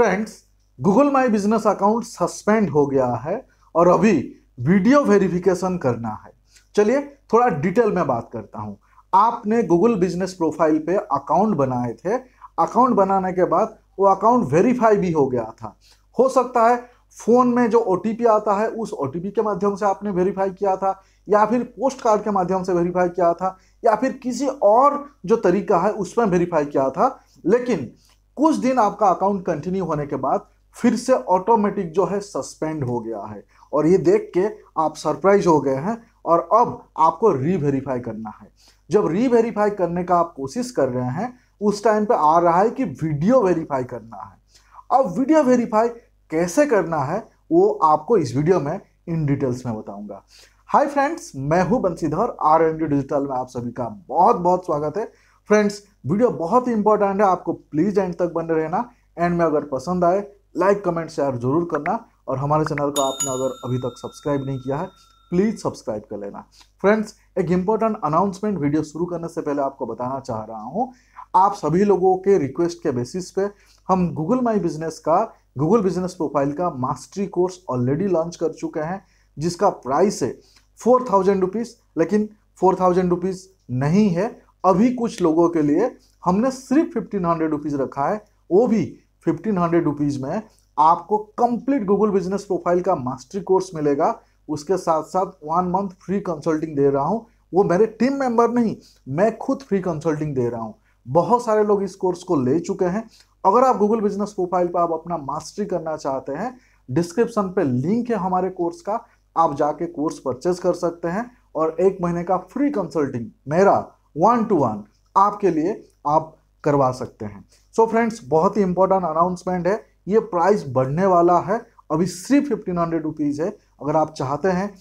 friends Google my business account suspend हो गया है और अभी वीडियो वेरिफिकेशन करना है चलिए थोड़ा डिटेल में बात करता हूँ आपने गूगल बिजनेस प्रोफाइल पे अकाउंट बनाए थे अकाउंट बनाने के बाद वो अकाउंट वेरीफाई भी हो गया था हो सकता है फ़ोन में जो ओ आता है उस ओ के माध्यम से आपने वेरीफाई किया था या फिर पोस्ट कार्ड के माध्यम से वेरीफाई किया था या फिर किसी और जो तरीका है उसमें वेरीफाई किया था लेकिन कुछ दिन आपका अकाउंट कंटिन्यू होने के बाद फिर से ऑटोमेटिक जो है सस्पेंड हो गया है और ये देख के आप सरप्राइज हो गए हैं और अब आपको रीवेरीफाई करना है जब रीवेरीफाई करने का आप कोशिश कर रहे हैं उस टाइम पे आ रहा है कि वीडियो वेरीफाई करना है अब वीडियो वेरीफाई कैसे करना है वो आपको इस वीडियो में इन डिटेल्स में बताऊंगा हाय फ्रेंड्स मैं हूं बंसीधर आर एन डिजिटल में आप सभी का बहुत बहुत स्वागत है फ्रेंड्स वीडियो बहुत ही इंपॉर्टेंट है आपको प्लीज़ एंड तक बने रहना एंड में अगर पसंद आए लाइक कमेंट शेयर जरूर करना और हमारे चैनल को आपने अगर अभी तक सब्सक्राइब नहीं किया है प्लीज़ सब्सक्राइब कर लेना फ्रेंड्स एक इंपॉर्टेंट अनाउंसमेंट वीडियो शुरू करने से पहले आपको बताना चाह रहा हूँ आप सभी लोगों के रिक्वेस्ट के बेसिस पे हम गूगल माई बिजनेस का गूगल बिजनेस प्रोफाइल का मास्टरी कोर्स ऑलरेडी लॉन्च कर चुके हैं जिसका प्राइस है फोर थाउजेंड रुपीज़ लेकिन फोर थाउजेंड रुपीज़ नहीं है अभी कुछ लोगों के लिए हमने सिर्फ फिफ्टीन हंड्रेड रुपीज़ रखा है वो भी फिफ्टीन हंड्रेड रुपीज़ में आपको कंप्लीट गूगल बिजनेस प्रोफाइल का मास्टरी कोर्स मिलेगा उसके साथ साथ वन मंथ फ्री कंसल्टिंग दे रहा हूँ वो मेरे टीम मेंबर नहीं मैं खुद फ्री कंसल्टिंग दे रहा हूँ बहुत सारे लोग इस कोर्स को ले चुके हैं अगर आप गूगल बिजनेस प्रोफाइल पर आप अपना मास्टरी करना चाहते हैं डिस्क्रिप्शन पे लिंक है हमारे कोर्स का आप जाके कोर्स परचेज कर सकते हैं और एक महीने का फ्री कंसल्टिंग मेरा वन टू वन आपके लिए आप करवा सकते हैं सो so फ्रेंड्स बहुत ही इंपॉर्टेंट अनाउंसमेंट है ये प्राइस बढ़ने वाला है अभी सिर्फ फिफ्टीन हंड्रेड रुपीज़ है अगर आप चाहते हैं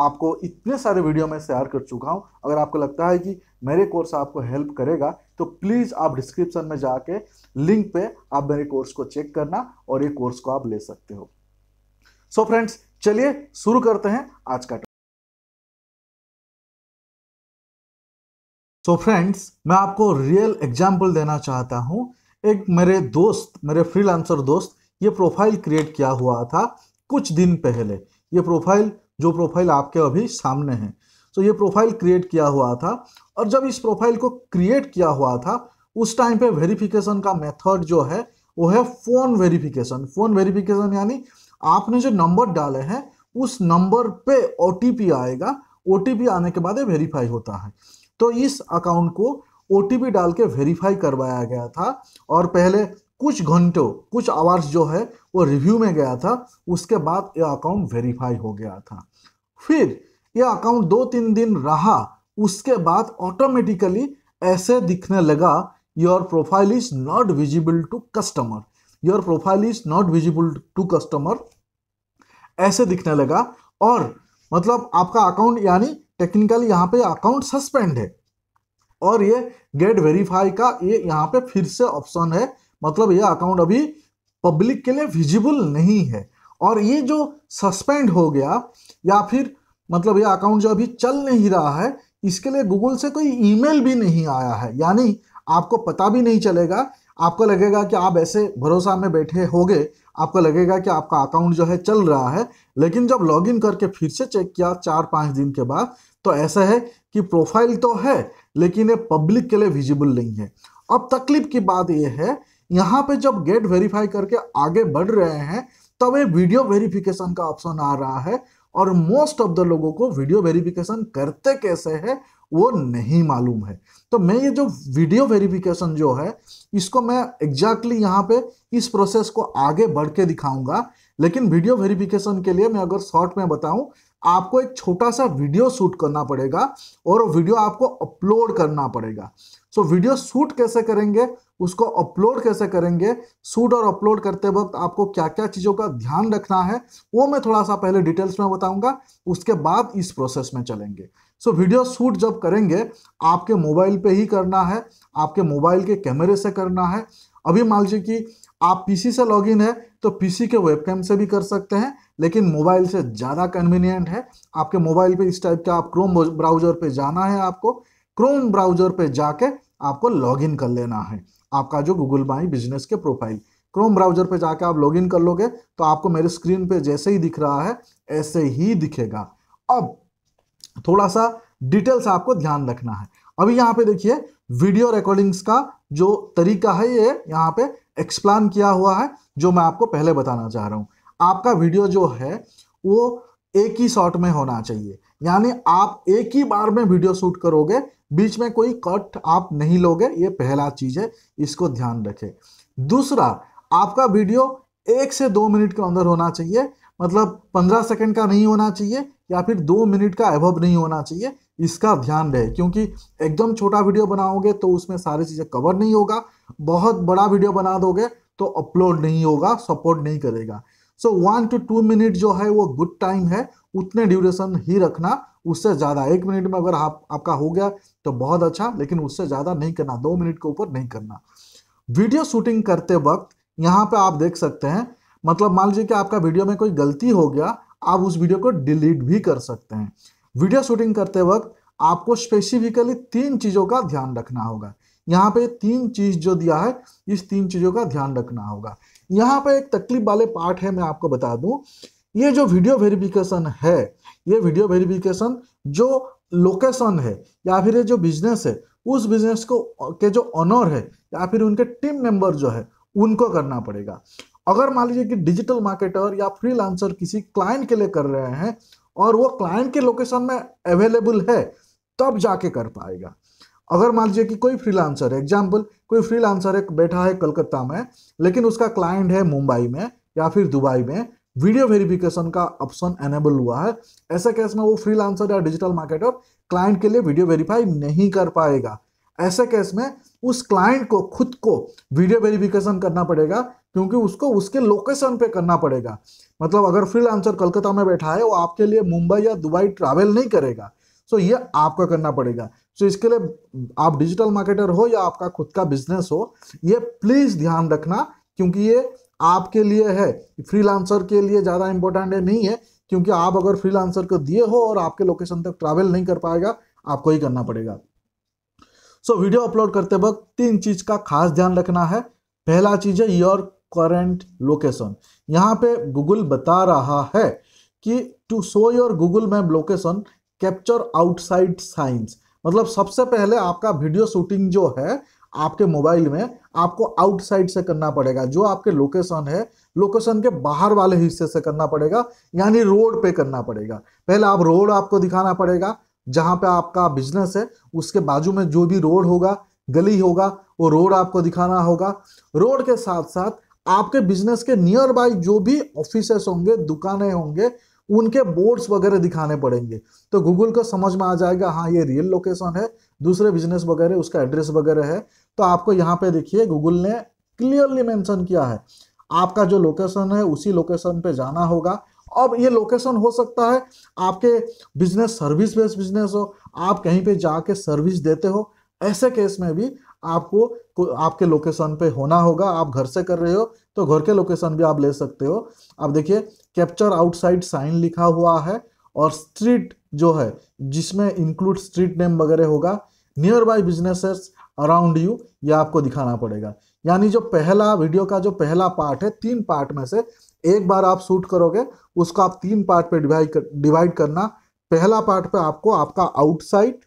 आपको इतने सारे वीडियो में शेयर कर चुका हूँ अगर आपको लगता है कि मेरे कोर्स आपको हेल्प करेगा तो प्लीज़ आप डिस्क्रिप्शन में जाके लिंक पे आप मेरे कोर्स को चेक करना और ये कोर्स को आप ले सकते हो सो फ्रेंड्स चलिए शुरू करते हैं आज का सो so फ्रेंड्स मैं आपको रियल एग्जाम्पल देना चाहता हूँ एक मेरे दोस्त मेरे फ्रीलांसर दोस्त ये प्रोफाइल क्रिएट किया हुआ था कुछ दिन पहले ये प्रोफाइल जो प्रोफाइल आपके अभी सामने है सो so ये प्रोफाइल क्रिएट किया हुआ था और जब इस प्रोफाइल को क्रिएट किया हुआ था उस टाइम पे वेरिफिकेशन का मेथड जो है वो है फ़ोन वेरिफिकेशन फ़ोन वेरिफिकेशन यानी आपने जो नंबर डाले हैं उस नंबर पे ओ आएगा ओ आने के बाद वेरीफाई होता है तो इस अकाउंट को ओ डाल के वेरीफाई करवाया गया था और पहले कुछ घंटों कुछ आवर्स जो है वो रिव्यू में गया था उसके बाद यह अकाउंट वेरीफाई हो गया था फिर यह अकाउंट दो तीन दिन रहा उसके बाद ऑटोमेटिकली ऐसे दिखने लगा your profile is not visible to customer your profile is not visible to customer ऐसे दिखने लगा और मतलब आपका अकाउंट यानी टेक्निकली यहाँ पे अकाउंट सस्पेंड है और ये गेट वेरीफाई का ये यहाँ पे फिर से ऑप्शन है मतलब ये अकाउंट अभी पब्लिक के लिए विजिबल नहीं है और ये जो सस्पेंड हो गया या फिर मतलब ये अकाउंट जो अभी चल नहीं रहा है इसके लिए गूगल से कोई ईमेल भी नहीं आया है यानी आपको पता भी नहीं चलेगा आपको लगेगा कि आप ऐसे भरोसा में बैठे होगे आपका लगेगा कि आपका अकाउंट जो है चल रहा है लेकिन जब लॉगिन करके फिर से चेक किया चार पाँच दिन के बाद तो ऐसा है कि प्रोफाइल तो है लेकिन ये पब्लिक के लिए विजिबल नहीं है अब तकलीफ की बात यह है यहाँ पे जब गेट वेरीफाई करके आगे बढ़ रहे हैं तब ये वीडियो वेरिफिकेशन का ऑप्शन आ रहा है और मोस्ट ऑफ द लोगों को वीडियो वेरिफिकेशन करते कैसे है वो नहीं मालूम है तो मैं ये जो वीडियो वेरिफिकेशन जो है इसको मैं एग्जैक्टली exactly यहाँ पे इस प्रोसेस को आगे बढ़ के दिखाऊंगा लेकिन वीडियो वेरिफिकेशन के लिए मैं अगर शॉर्ट में बताऊं आपको एक छोटा सा वीडियो शूट करना पड़ेगा और वीडियो आपको अपलोड करना पड़ेगा सो so, वीडियो शूट कैसे करेंगे उसको अपलोड कैसे करेंगे शूट और अपलोड करते वक्त आपको क्या क्या चीज़ों का ध्यान रखना है वो मैं थोड़ा सा पहले डिटेल्स में बताऊंगा उसके बाद इस प्रोसेस में चलेंगे सो so, वीडियो शूट जब करेंगे आपके मोबाइल पे ही करना है आपके मोबाइल के कैमरे से करना है अभी मान लीजिए कि आप पीसी से लॉगिन है तो पीसी के वेबकैम से भी कर सकते हैं लेकिन मोबाइल से ज़्यादा कन्वीनियंट है आपके मोबाइल पे इस टाइप का आप क्रोम ब्राउजर पे जाना है आपको क्रोम ब्राउजर पे जाके आपको लॉगिन कर लेना है आपका जो गूगल माई बिजनेस के प्रोफाइल क्रोम ब्राउजर पे जाके आप लॉगिन कर लोगे तो आपको मेरे स्क्रीन पे जैसे ही दिख रहा है ऐसे ही दिखेगा अब थोड़ा सा डिटेल्स आपको ध्यान रखना है अभी यहाँ पे देखिए वीडियो रिकॉर्डिंग्स का जो तरीका है ये यहाँ पे एक्सप्लान किया हुआ है जो मैं आपको पहले बताना चाह रहा हूँ आपका वीडियो जो है वो एक ही शॉट में होना चाहिए यानी आप एक ही बार में वीडियो शूट करोगे बीच में कोई कट आप नहीं लोगे ये पहला चीज़ है इसको ध्यान रखें दूसरा आपका वीडियो एक से दो मिनट के अंदर होना चाहिए मतलब पंद्रह सेकंड का नहीं होना चाहिए या फिर दो मिनट का एवब नहीं होना चाहिए इसका ध्यान रहे क्योंकि एकदम छोटा वीडियो बनाओगे तो उसमें सारी चीज़ें कवर नहीं होगा बहुत बड़ा वीडियो बना दोगे तो अपलोड नहीं होगा सपोर्ट नहीं करेगा so one to two minute जो है वो गुड टाइम है उतने ड्यूरेशन ही रखना उससे ज़्यादा एक मिनट में अगर आप आपका हो गया तो बहुत अच्छा लेकिन उससे ज़्यादा नहीं करना दो मिनट के ऊपर नहीं करना वीडियो शूटिंग करते वक्त यहाँ पे आप देख सकते हैं मतलब मान लीजिए कि आपका वीडियो में कोई गलती हो गया आप उस वीडियो को डिलीट भी कर सकते हैं वीडियो शूटिंग करते वक्त आपको स्पेसिफिकली तीन चीज़ों का ध्यान रखना होगा यहाँ पे तीन चीज़ जो दिया है इस तीन चीज़ों का ध्यान रखना होगा यहाँ पे एक तकलीफ वाले पार्ट है मैं आपको बता दूं ये जो वीडियो वेरिफिकेशन है ये वीडियो वेरिफिकेशन जो लोकेशन है या फिर ये जो बिजनेस है उस बिजनेस को के जो ऑनर है या फिर उनके टीम मेंबर जो है उनको करना पड़ेगा अगर मान लीजिए कि डिजिटल मार्केटर या फ्रीलांसर किसी क्लाइंट के लिए कर रहे हैं और वो क्लाइंट के लोकेशन में अवेलेबल है तब जाके कर पाएगा अगर मान लीजिए कि कोई फ्रीलांसर एग्जाम्पल कोई फ्रीलांसर एक बैठा है कलकत्ता में लेकिन उसका क्लाइंट है मुंबई में या फिर दुबई में वीडियो वेरिफिकेशन का ऑप्शन एनेबल हुआ है ऐसे केस में वो फ्रीलांसर या डिजिटल मार्केटर क्लाइंट के लिए वीडियो वेरीफाई नहीं कर पाएगा ऐसे केस में उस क्लाइंट को खुद को वीडियो वेरिफिकेशन करना पड़ेगा क्योंकि उसको उसके लोकेशन पे करना पड़ेगा मतलब अगर फ्रीलांसर कलकत्ता में बैठा है वो आपके लिए मुंबई या दुबई ट्रैवल नहीं करेगा सो ये आपका करना पड़ेगा सो इसके लिए आप डिजिटल मार्केटर हो या आपका खुद का बिजनेस हो ये प्लीज़ ध्यान रखना क्योंकि ये आपके लिए है फ्रीलांसर के लिए ज़्यादा इंपॉर्टेंट है नहीं है क्योंकि आप अगर फ्रीलांसर को दिए हो और आपके लोकेशन तक ट्रैवल नहीं कर पाएगा आपको ही करना पड़ेगा सो so, वीडियो अपलोड करते वक्त तीन चीज़ का खास ध्यान रखना है पहला चीज़ है योर करंट लोकेशन यहाँ पे गूगल बता रहा है कि to show your Google map location capture outside signs मतलब सबसे पहले आपका वीडियो शूटिंग जो है आपके मोबाइल में आपको आउटसाइड से करना पड़ेगा जो आपके लोकेशन है लोकेशन के बाहर वाले हिस्से से करना पड़ेगा यानी रोड पे करना पड़ेगा पहले आप रोड आपको दिखाना पड़ेगा जहां पे आपका बिजनेस है उसके बाजू में जो भी रोड होगा गली होगा वो रोड आपको दिखाना होगा रोड के साथ साथ आपके बिजनेस के नियर बाई जो भी ऑफिस होंगे दुकानें होंगे उनके बोर्ड्स वगैरह दिखाने पड़ेंगे तो गूगल को समझ में आ जाएगा हाँ ये रियल लोकेशन है दूसरे बिजनेस वगैरह उसका एड्रेस वगैरह है तो आपको यहाँ पे देखिए गूगल ने क्लियरली मैंशन किया है आपका जो लोकेशन है उसी लोकेशन पे जाना होगा अब ये लोकेशन हो सकता है आपके बिजनेस सर्विस बेस्ड बिजनेस हो आप कहीं पे जाके सर्विस देते हो ऐसे केस में भी आपको आपके लोकेशन पे होना होगा आप घर से कर रहे हो तो घर के लोकेशन भी आप ले सकते हो आप देखिए कैप्चर आउटसाइड साइन लिखा हुआ है और स्ट्रीट जो है जिसमें इंक्लूड स्ट्रीट नेम वगैरह होगा nearby businesses around you ये आपको दिखाना पड़ेगा यानी जो पहला वीडियो का जो पहला पार्ट है तीन पार्ट में से एक बार आप शूट करोगे उसको आप तीन पार्ट पे डिवाइड कर, डिवाइड करना पहला पार्ट पे आपको आपका आउटसाइड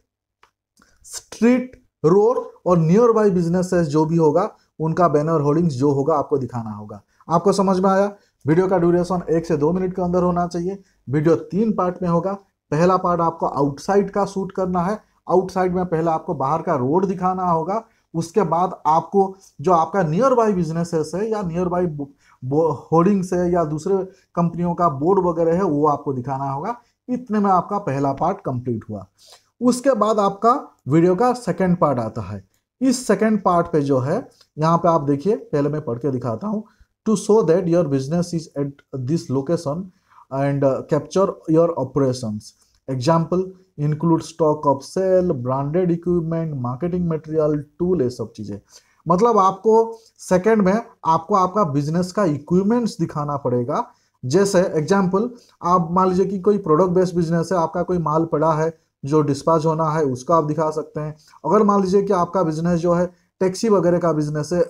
स्ट्रीट रोड और नियर बाई बिजनेसेस जो भी होगा उनका बैनर होर्डिंग्स जो होगा आपको दिखाना होगा आपको समझ में आया वीडियो का ड्यूरेशन एक से दो मिनट के अंदर होना चाहिए वीडियो तीन पार्ट में होगा पहला पार्ट आपको आउटसाइड का शूट करना है आउटसाइड में पहले आपको बाहर का रोड दिखाना होगा उसके बाद आपको जो आपका नियर बाई बिजनेसेस है या नियर बाई होर्डिंग्स है या दूसरे कंपनियों का बोर्ड वगैरह है वो आपको दिखाना होगा इतने में आपका पहला पार्ट कंप्लीट हुआ उसके बाद आपका वीडियो का सेकेंड पार्ट आता है इस सेकेंड पार्ट पे जो है यहाँ पे आप देखिए पहले मैं पढ़ के दिखाता हूँ to so that your business is at this location and capture your operations example include stock of sale branded equipment marketing material tool ये सब चीज़ें मतलब आपको सेकेंड में आपको आपका बिजनेस का इक्विपमेंट्स दिखाना पड़ेगा जैसे एग्जाम्पल आप मान लीजिए कि कोई प्रोडक्ट बेस्ड बिजनेस है आपका कोई माल पड़ा है जो डिस्पैच होना है उसका आप दिखा सकते हैं अगर मान लीजिए कि आपका बिजनेस जो है टैक्सी वगैरह का बिजनेस है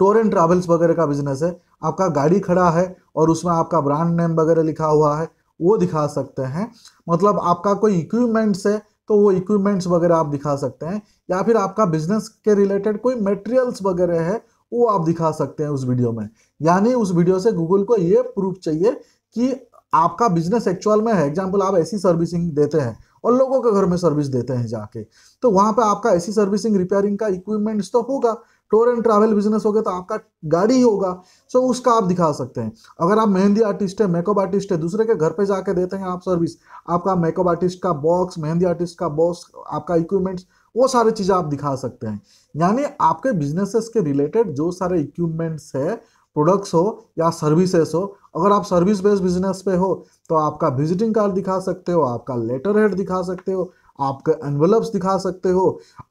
टूर एंड ट्रैवल्स वगैरह का बिजनेस है आपका गाड़ी खड़ा है और उसमें आपका ब्रांड नेम वगैरह लिखा हुआ है वो दिखा सकते हैं मतलब आपका कोई इक्विपमेंट्स है तो वो इक्विपमेंट्स वगैरह आप दिखा सकते हैं या फिर आपका बिजनेस के रिलेटेड कोई मटेरियल्स वगैरह है वो आप दिखा सकते हैं उस वीडियो में यानी उस वीडियो से गूगल को ये प्रूफ चाहिए कि आपका बिजनेस एक्चुअल में है एग्जाम्पल आप ऐसी सर्विसिंग देते हैं और लोगों के घर में सर्विस देते हैं जाके तो वहां पे आपका ऐसी सर्विसिंग रिपेयरिंग का इक्विपमेंट्स तो होगा टूर एंड ट्रैवल बिजनेस हो गया तो आपका गाड़ी होगा सो उसका आप दिखा सकते हैं अगर आप मेहंदी आर्टिस्ट है मेकअप आर्टिस्ट है दूसरे के घर पे जाके देते हैं आप सर्विस आपका मेकअप आर्टिस्ट का बॉक्स मेहंदी आर्टिस्ट का बॉक्स आपका इक्विपमेंट्स वो सारी चीज़ें आप दिखा सकते हैं यानी आपके बिजनेसेस के रिलेटेड जो सारे इक्विपमेंट्स है प्रोडक्ट्स हो या सर्विसेस हो अगर आप सर्विस बेस्ड बिजनेस पे हो तो आपका विजिटिंग कार्ड दिखा सकते हो आपका लेटर हेड दिखा सकते हो आपके एनवलप्स दिखा सकते हो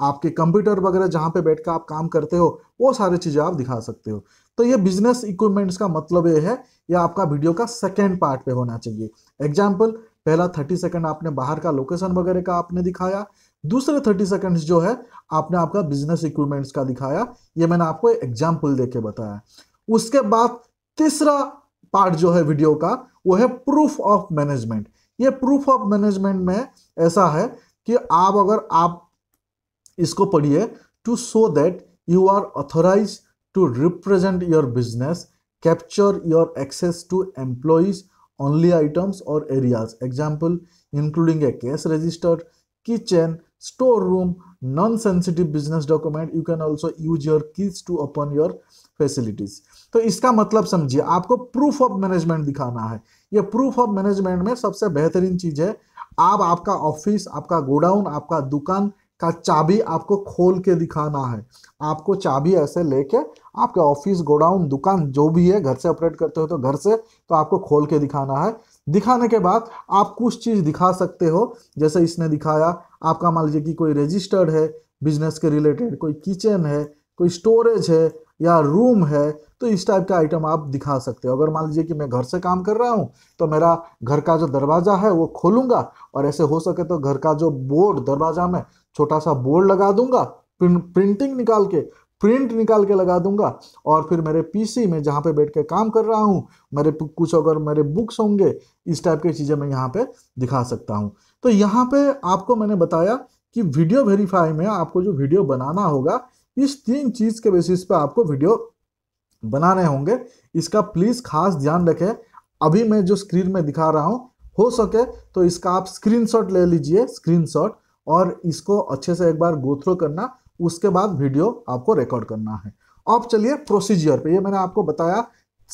आपके कंप्यूटर वगैरह जहाँ पे बैठ कर आप काम करते हो वो सारी चीज़ें आप दिखा सकते हो तो ये बिजनेस इक्विपमेंट्स का मतलब ये है ये आपका वीडियो का सेकेंड पार्ट पे होना चाहिए एग्जाम्पल पहला थर्टी सेकेंड आपने बाहर का लोकेशन वगैरह का आपने दिखाया दूसरे थर्टी सेकेंड्स जो है आपने आपका बिजनेस इक्विपमेंट्स का दिखाया ये मैंने आपको एग्जाम्पल दे के बताया उसके बाद तीसरा पार्ट जो है वीडियो का वो है प्रूफ ऑफ मैनेजमेंट ये प्रूफ ऑफ मैनेजमेंट में ऐसा है कि आप अगर आप इसको पढ़िए to show that you are authorize to represent your business capture your access to employees only items और areas example including a cash register kitchen room, non-sensitive business document you can also use your keys to open your facilities तो इसका मतलब समझिए आपको proof of management दिखाना है ये proof of management में सबसे बेहतरीन चीज़ है आप आपका ऑफिस आपका गोडाउन आपका दुकान का चाबी आपको खोल के दिखाना है आपको चाबी ऐसे लेके आपके ऑफिस गोडाउन दुकान जो भी है घर से ऑपरेट करते हो तो घर से तो आपको खोल के दिखाना है दिखाने के बाद आप कुछ चीज़ दिखा सकते हो जैसे इसने दिखाया आपका मान लीजिए कि कोई रजिस्टर्ड है बिजनेस के रिलेटेड कोई किचन है कोई स्टोरेज है या रूम है तो इस टाइप का आइटम आप दिखा सकते हो अगर मान लीजिए कि मैं घर से काम कर रहा हूँ तो मेरा घर का जो दरवाज़ा है वो खोलूँगा और ऐसे हो सके तो घर का जो बोर्ड दरवाज़ा में छोटा सा बोर्ड लगा दूंगा प्रिंटिंग निकाल के प्रिंट निकाल के लगा दूंगा और फिर मेरे पीसी में जहाँ पे बैठ के काम कर रहा हूँ मेरे कुछ अगर मेरे बुक्स होंगे इस टाइप की चीज़ें मैं यहाँ पे दिखा सकता हूँ तो यहाँ पे आपको मैंने बताया कि वीडियो वेरीफाई में आपको जो वीडियो बनाना होगा इस तीन चीज़ के बेसिस पे आपको वीडियो बनाने होंगे इसका प्लीज़ खास ध्यान रखें अभी मैं जो स्क्रीन में दिखा रहा हूँ हो सके तो इसका आप स्क्रीनशॉट ले लीजिए स्क्रीनशॉट और इसको अच्छे से एक बार गोथ्रो करना उसके बाद वीडियो आपको रिकॉर्ड करना है अब चलिए प्रोसीजियर पे ये मैंने आपको बताया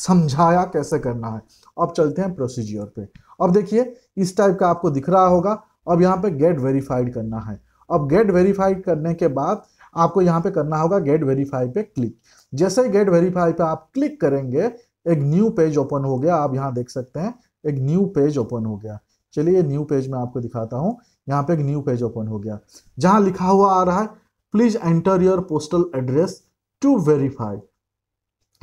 समझाया कैसे करना है अब चलते हैं प्रोसीजियर पे अब देखिए इस टाइप का आपको दिख रहा होगा अब यहाँ पे गेट वेरीफाइड करना है अब गेट वेरीफाइड करने के बाद आपको यहाँ पे करना होगा गेट वेरीफाई पे क्लिक जैसे ही गेट वेरीफाई पे आप क्लिक करेंगे एक न्यू पेज ओपन हो गया आप यहाँ देख सकते हैं एक न्यू पेज ओपन हो गया चलिए न्यू पेज में आपको दिखाता हूँ यहाँ पे एक न्यू पेज ओपन हो गया जहाँ लिखा हुआ आ रहा है please enter your postal address to verify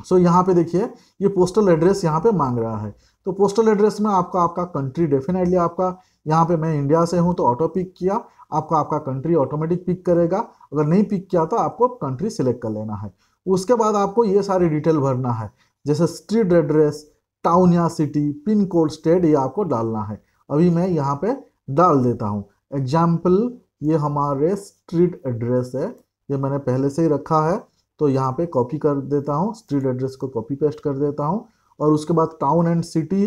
so यहाँ पे देखिए ये पोस्टल एड्रेस यहाँ पे मांग रहा है तो पोस्टल एड्रेस में आपका आपका कंट्री डेफिनेटली आपका यहाँ पे मैं इंडिया से हूँ तो ऑटो पिक किया आपका आपका कंट्री ऑटोमेटिक पिक करेगा अगर नहीं पिक किया तो आपको कंट्री सिलेक्ट कर लेना है उसके बाद आपको ये सारी डिटेल भरना है जैसे स्ट्रीट एड्रेस टाउन या सिटी पिन कोड स्टेट ये आपको डालना है अभी मैं यहाँ पे डाल देता हूँ एग्जाम्पल ये हमारे स्ट्रीट एड्रेस है ये मैंने पहले से ही रखा है तो यहाँ पे कॉपी कर देता हूँ स्ट्रीट एड्रेस को कॉपी पेस्ट कर देता हूँ और उसके बाद टाउन एंड सिटी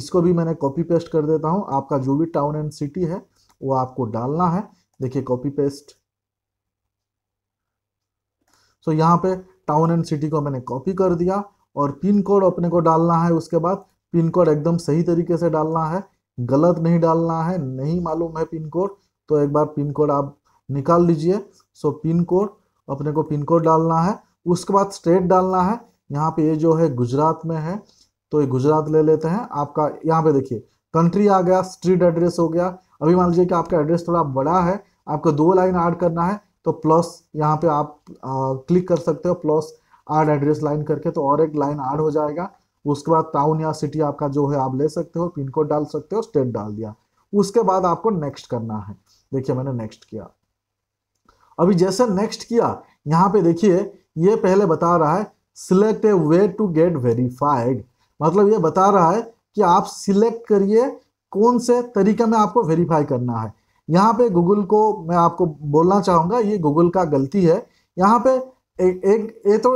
इसको भी मैंने कॉपी पेस्ट कर देता हूँ आपका जो भी टाउन एंड सिटी है वो आपको डालना है देखिए कॉपी पेस्ट सो यहाँ पे टाउन एंड सिटी को मैंने कॉपी कर दिया और पिन कोड अपने को डालना है उसके बाद पिन कोड एकदम सही तरीके से डालना है गलत नहीं डालना है नहीं मालूम है पिन कोड तो एक बार पिन कोड आप निकाल लीजिए सो पिन कोड अपने को पिन कोड डालना है उसके बाद स्टेट डालना है यहाँ पे ये जो है गुजरात में है तो ये गुजरात ले लेते हैं आपका यहाँ पे देखिए कंट्री आ गया स्ट्रीट एड्रेस हो गया अभी मान लीजिए कि आपका एड्रेस थोड़ा बड़ा है आपको दो लाइन ऐड करना है तो प्लस यहाँ पे आप आ, क्लिक कर सकते हो प्लस ऐड एड्रेस लाइन करके तो और एक लाइन ऐड हो जाएगा उसके बाद टाउन या सिटी आपका जो है आप ले सकते हो पिन कोड डाल सकते हो स्टेट डाल दिया उसके बाद आपको नेक्स्ट करना है देखिए मैंने नेक्स्ट किया अभी जैसे नेक्स्ट किया यहाँ पे देखिए ये पहले बता रहा है select a way to get verified मतलब ये बता रहा है कि आप सिलेक्ट करिए कौन से तरीका में आपको वेरीफाई करना है यहाँ पे गूगल को मैं आपको बोलना चाहूँगा ये गूगल का गलती है यहाँ पे एक ये तो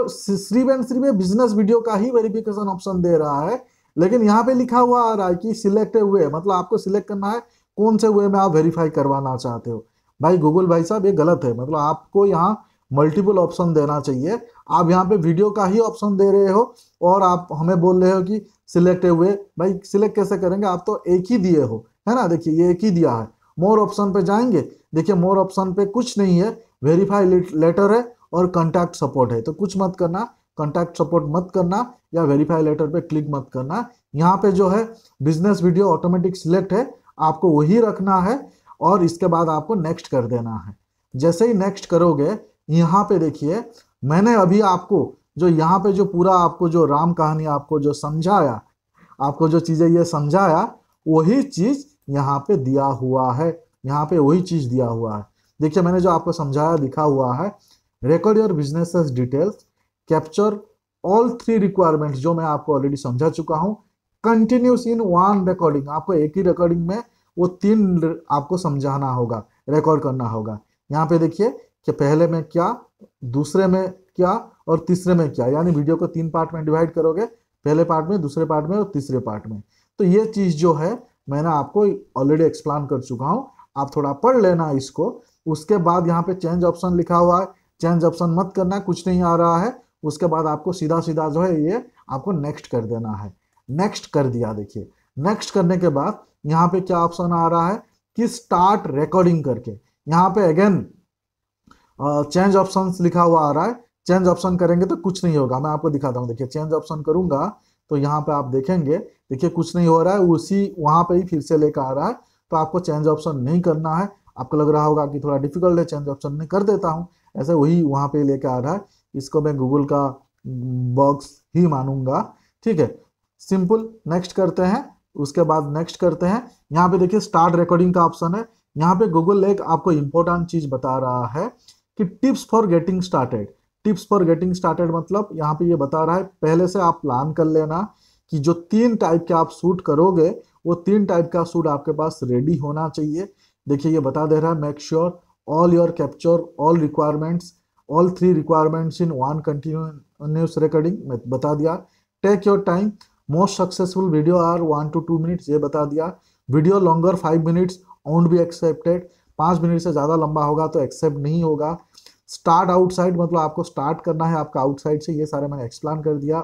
बैंड एंड में बिजनेस वीडियो का ही वेरिफिकेशन ऑप्शन दे रहा है लेकिन यहाँ पे लिखा हुआ आ रहा है कि सिलेक्ट हुए मतलब आपको सिलेक्ट करना है कौन से वे में आप वेरीफाई करवाना चाहते हो भाई गूगल भाई साहब ये गलत है मतलब आपको यहाँ मल्टीपल ऑप्शन देना चाहिए आप यहाँ पे वीडियो का ही ऑप्शन दे रहे हो और आप हमें बोल रहे हो कि सिलेक्ट हुए भाई सिलेक्ट कैसे करेंगे आप तो एक ही दिए हो है ना देखिए ये एक ही दिया है मोर ऑप्शन पे जाएंगे देखिए मोर ऑप्शन पे कुछ नहीं है वेरीफाई लेटर है और कॉन्टैक्ट सपोर्ट है तो कुछ मत करना कॉन्टैक्ट सपोर्ट मत करना या वेरीफाई लेटर पे क्लिक मत करना यहाँ पे जो है बिजनेस वीडियो ऑटोमेटिक सिलेक्ट है आपको वही रखना है और इसके बाद आपको नेक्स्ट कर देना है जैसे ही नेक्स्ट करोगे यहाँ पे देखिए मैंने अभी आपको जो यहाँ पे जो पूरा आपको जो राम कहानी आपको जो समझाया आपको जो चीज़ें ये समझाया वही चीज़ यहाँ पे दिया हुआ है यहाँ पे वही चीज़ दिया हुआ है देखिए मैंने जो आपको समझाया लिखा हुआ है record your business details capture all three requirements जो मैं आपको ऑलरेडी समझा चुका हूँ कंटिन्यूस इन वन रिकॉर्डिंग आपको एक ही रिकॉर्डिंग में वो तीन आपको समझाना होगा रिकॉर्ड करना होगा यहाँ पे देखिए कि पहले में क्या दूसरे में क्या और तीसरे में क्या यानी वीडियो को तीन पार्ट में डिवाइड करोगे पहले पार्ट में दूसरे पार्ट में और तीसरे पार्ट में तो ये चीज़ जो है मैंने आपको ऑलरेडी एक्सप्लान कर चुका हूँ आप थोड़ा पढ़ लेना इसको उसके बाद यहाँ पे चेंज ऑप्शन लिखा हुआ है चेंज ऑप्शन मत करना कुछ नहीं आ रहा है उसके बाद आपको सीधा सीधा जो है ये आपको नेक्स्ट कर देना है नेक्स्ट कर दिया देखिए नेक्स्ट करने के बाद यहाँ पे क्या ऑप्शन आ रहा है कि स्टार्ट रिकॉर्डिंग करके यहाँ पे अगेन चेंज ऑप्शन लिखा हुआ आ रहा है चेंज ऑप्शन करेंगे तो कुछ नहीं होगा मैं आपको दिखाता हूँ देखिए चेंज ऑप्शन करूंगा तो यहाँ पे आप देखेंगे देखिए कुछ नहीं हो रहा है उसी वहां पे ही फिर से लेकर आ रहा है तो आपको चेंज ऑप्शन नहीं करना है आपको लग रहा होगा कि थोड़ा डिफिकल्ट है चेंज ऑप्शन नहीं कर देता हूँ ऐसे वही वहां पे लेके आ रहा है इसको मैं गूगल का बॉक्स mm, ही मानूंगा ठीक है सिंपल नेक्स्ट करते हैं उसके बाद नेक्स्ट करते हैं यहाँ पे देखिए स्टार्ट रिकॉर्डिंग का ऑप्शन है यहाँ पे गूगल एक आपको इम्पोर्टेंट चीज बता रहा है कि tips for getting started tips for getting started मतलब यहाँ पे ये यह बता रहा है पहले से आप प्लान कर लेना कि जो तीन टाइप के आप सूट करोगे वो तीन टाइप का सूट आपके पास रेडी होना चाहिए देखिए ये बता दे रहा है make sure all your capture all requirements all three requirements in one continuous recording बता दिया take your time most successful video are one to two minutes ये बता दिया video longer five minutes on be accepted पाँच minute से ज़्यादा लंबा होगा तो एक्सेप्ट नहीं होगा स्टार्ट आउटसाइड मतलब आपको स्टार्ट करना है आपका आउटसाइड से ये सारे मैंने एक्सप्लान कर दिया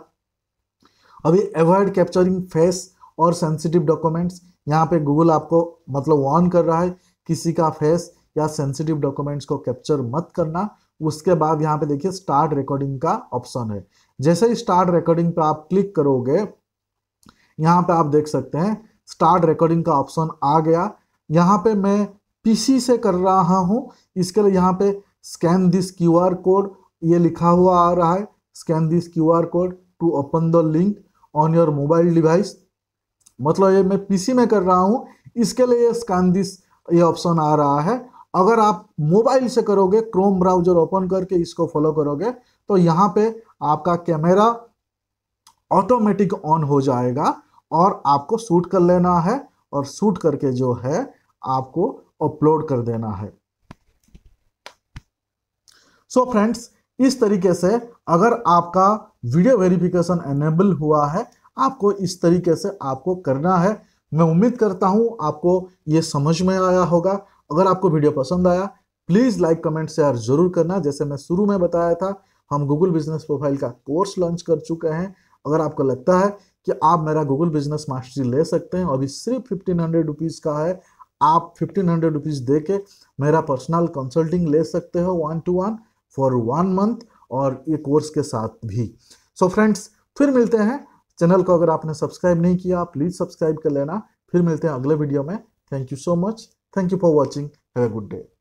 अभी एवॉइड कैप्चरिंग फेस और सेंसिटिव डॉक्यूमेंट्स यहाँ पे गूगल आपको मतलब वार्न कर रहा है किसी का फेस या सेंसिटिव डॉक्यूमेंट्स को कैप्चर मत करना उसके बाद यहाँ पे देखिए स्टार्ट रिकॉर्डिंग का ऑप्शन है जैसे ही स्टार्ट रिकॉर्डिंग पर आप क्लिक करोगे यहाँ पे आप देख सकते हैं स्टार्ट रिकॉर्डिंग का ऑप्शन आ गया यहाँ पे मैं पीसी से कर रहा हूँ इसके लिए यहाँ पे स्कैन दिस क्यूआर कोड ये लिखा हुआ आ रहा है scan this QR code to open the link on your mobile device मतलब ये मैं पीसी में कर रहा हूँ इसके लिए ये स्कैन दिस ये ऑप्शन आ रहा है अगर आप मोबाइल से करोगे क्रोम ब्राउजर ओपन करके इसको फॉलो करोगे तो यहाँ पे आपका कैमरा ऑटोमेटिक ऑन हो जाएगा और आपको सूट कर लेना है और सूट करके जो है आपको अपलोड कर देना है सो so फ्रेंड्स इस तरीके से अगर आपका वीडियो वेरिफिकेशन एनेबल हुआ है आपको इस तरीके से आपको करना है मैं उम्मीद करता हूं आपको ये समझ में आया होगा अगर आपको वीडियो पसंद आया प्लीज़ लाइक कमेंट शेयर ज़रूर करना जैसे मैं शुरू में बताया था हम गूगल बिजनेस प्रोफाइल का कोर्स लॉन्च कर चुके हैं अगर आपको लगता है कि आप मेरा गूगल बिजनेस मास्टरी ले सकते हैं अभी सिर्फ फिफ्टीन हंड्रेड रुपीज़ का है आप फिफ्टीन हंड्रेड रुपीज़ दे के मेरा पर्सनल कंसल्टिंग ले सकते हो one to one for one month और ये कोर्स के साथ भी सो so फ्रेंड्स फिर मिलते हैं चैनल को अगर आपने सब्सक्राइब नहीं किया प्लीज़ सब्सक्राइब कर लेना फिर मिलते हैं अगले वीडियो में thank you so much thank you for watching have a good day